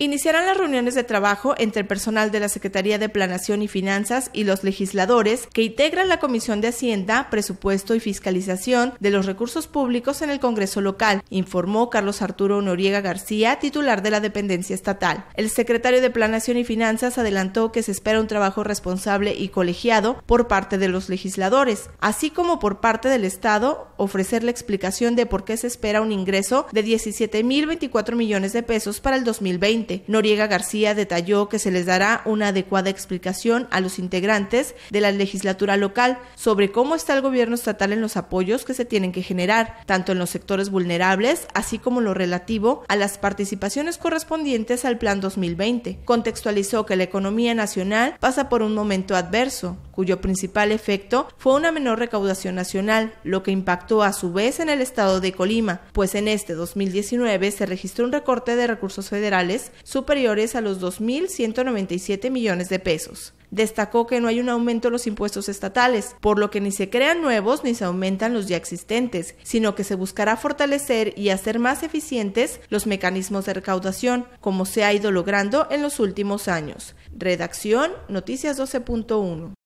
Iniciarán las reuniones de trabajo entre el personal de la Secretaría de Planación y Finanzas y los legisladores que integran la Comisión de Hacienda, Presupuesto y Fiscalización de los Recursos Públicos en el Congreso local, informó Carlos Arturo Noriega García, titular de la dependencia estatal. El secretario de Planación y Finanzas adelantó que se espera un trabajo responsable y colegiado por parte de los legisladores, así como por parte del Estado ofrecer la explicación de por qué se espera un ingreso de 17.024 millones de pesos para el 2020 Noriega García detalló que se les dará una adecuada explicación a los integrantes de la legislatura local sobre cómo está el gobierno estatal en los apoyos que se tienen que generar, tanto en los sectores vulnerables, así como lo relativo a las participaciones correspondientes al Plan 2020. Contextualizó que la economía nacional pasa por un momento adverso, cuyo principal efecto fue una menor recaudación nacional, lo que impactó a su vez en el estado de Colima, pues en este 2019 se registró un recorte de recursos federales superiores a los 2.197 millones de pesos. Destacó que no hay un aumento en los impuestos estatales, por lo que ni se crean nuevos ni se aumentan los ya existentes, sino que se buscará fortalecer y hacer más eficientes los mecanismos de recaudación, como se ha ido logrando en los últimos años. Redacción Noticias 12.1.